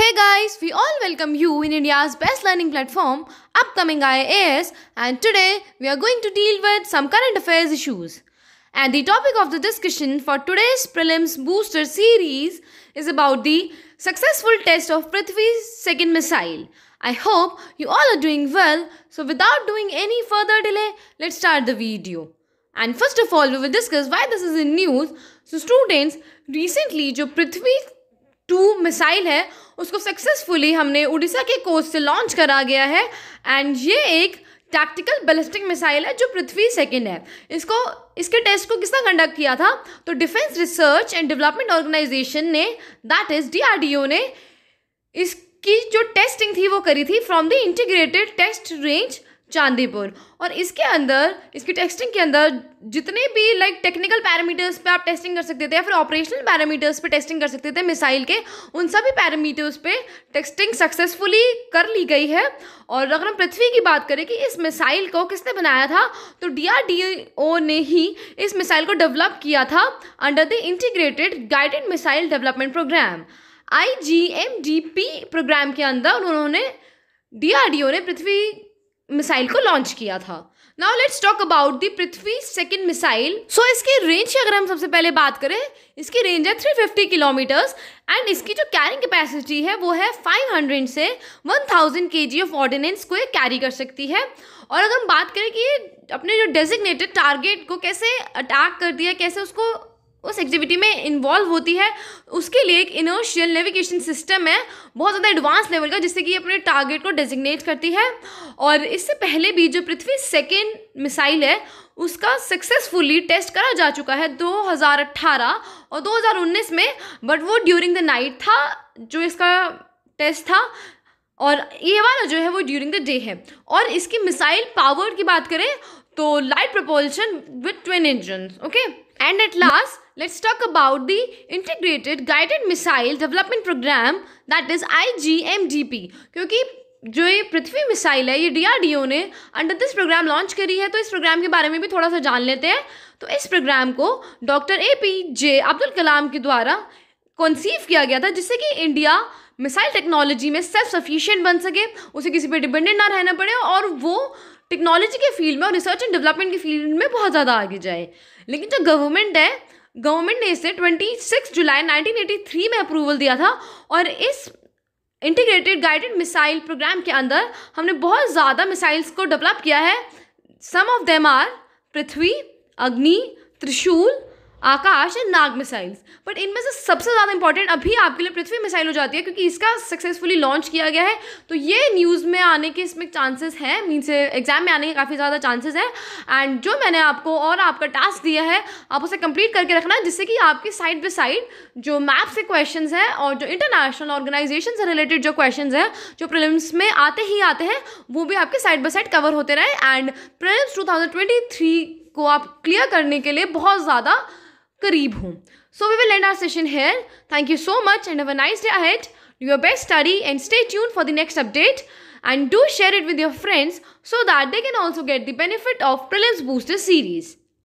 Hey guys, we all welcome you in India's best learning platform, upcoming IAS, and today we are going to deal with some current affairs issues. And the topic of the discussion for today's prelims booster series is about the successful test of Prithvi's second missile. I hope you all are doing well, so without doing any further delay, let's start the video. And first of all, we will discuss why this is in news. So students, recently जो two missile है उसको successfully हमने उड़ीसा के coach से launch करा गया है and ये एक टैक्टिकल बैलिस्टिक मिसाइल है जो पृथ्वी सेकेंड है इसको इसके टेस्ट को किसने कंडक्ट किया था तो defence research and development organisation ने दैट इज़ डी ने इसकी जो टेस्टिंग थी वो करी थी from the integrated test range Chandipur और इसके अंदर इसकी टेस्टिंग के अंदर जितने भी लाइक टेक्निकल पैरामीटर्स पे आप टेस्टिंग कर सकते थे या फिर ऑपरेशनल पैरामीटर्स पे टेस्टिंग कर सकते थे मिसाइल के उन सभी पैरामीटर्स पे टेस्टिंग सक्सेसफुली कर ली गई है और अगर हम पृथ्वी की बात करें कि इस मिसाइल को किसने बनाया था तो डी ने ही इस मिसाइल को डेवलप किया था under the integrated guided missile development programme I programme के अंदर उन्होंने डी ने पृथ्वी मिसाइल को लॉन्च किया था now let's talk about the Prithvi second missile so इसकी रेंज की अगर हम सबसे पहले बात करें इसकी रेंज है थ्री फिफ्टी किलोमीटर्स एंड इसकी जो कैरिंग कैपेसिटी है वो है फाइव हंड्रेड से one thousand K G of ordinance को एक कैरी कर सकती है और अगर हम बात करें कि ये अपने जो डेजिग्नेटेड टारगेट को कैसे अटैक कर दिया कैसे उसको उस एक्टिविटी में इन्वॉल्व होती है उसके लिए एक इनर्शियल नेविगेशन सिस्टम है बहुत ज़्यादा एडवांस लेवल का जिससे कि अपने टारगेट को डेजिग्नेट करती है और इससे पहले भी जो पृथ्वी सेकेंड मिसाइल है उसका सक्सेसफुली टेस्ट करा जा चुका है 2018 और 2019 में बट वो ड्यूरिंग द नाइट था जो इसका टेस्ट था और ये वाला जो है वो ड्यूरिंग द डे है और इसकी मिसाइल पावर की बात करें तो light propulsion with twin engine okay and at last let's talk about the Integrated Guided Missile Development Program that is IGMDP क्योंकि जो ये पृथ्वी मिसाइल है ये डीआरडीओ ने अंडर दिस प्रोग्राम लॉन्च करी है तो इस प्रोग्राम के बारे में भी थोड़ा सा जान लेते हैं तो इस प्रोग्राम को doctor A P J Abdul Kalam के द्वारा कॉन्सीव किया गया था जिससे कि इंडिया मिसाइल टेक्नोलॉजी में सेल्फ सफिशियंट बन सके उसे किसी पे डिपेंडेंट ना रहना पड़े और वो टेक्नोलॉजी के फील्ड में और रिसर्च एंड डेवलपमेंट के फील्ड में बहुत ज़्यादा आगे जाए लेकिन जो गवर्नमेंट है गवर्नमेंट ने इसे 26 जुलाई 1983 में अप्रूवल दिया था और इस इंटीग्रेटेड गाइडेड मिसाइल प्रोग्राम के अंदर हमने बहुत ज़्यादा मिसाइल्स को डेवलप किया है some of them are Prithvi Agni Trishul Akash and Nag missiles but इनमें से सबसे ज़्यादा इंपॉर्टेंट अभी आपके लिए पृथ्वी मिसाइल हो जाती है क्योंकि इसका सक्सेसफुली लॉन्च किया गया है तो ये न्यूज़ में आने के इसमें चांसेस हैं से एग्जाम में आने के काफ़ी ज़्यादा चांसेस हैं एंड जो मैंने आपको और आपका टास्क दिया है आप उसे कंप्लीट करके रखना जिससे कि आपके साइड बाई साइड जो मैप से क्वेश्चन हैं और जो इंटरनेशनल ऑर्गेनाइजेशन से रिलेटेड जो क्वेश्चन हैं जो प्रिलिम्स में आते ही आते हैं वो भी आपके साइड बाई साइड कवर होते रहे एंड प्रिलिम्स टू को आप क्लियर करने के लिए बहुत ज़्यादा करीब हूँ so we will end our session here thank you so much and have nice day ahead do your best study and stay tune for the next update and do share it with your friends so that they can also get the benefit of prelims booster series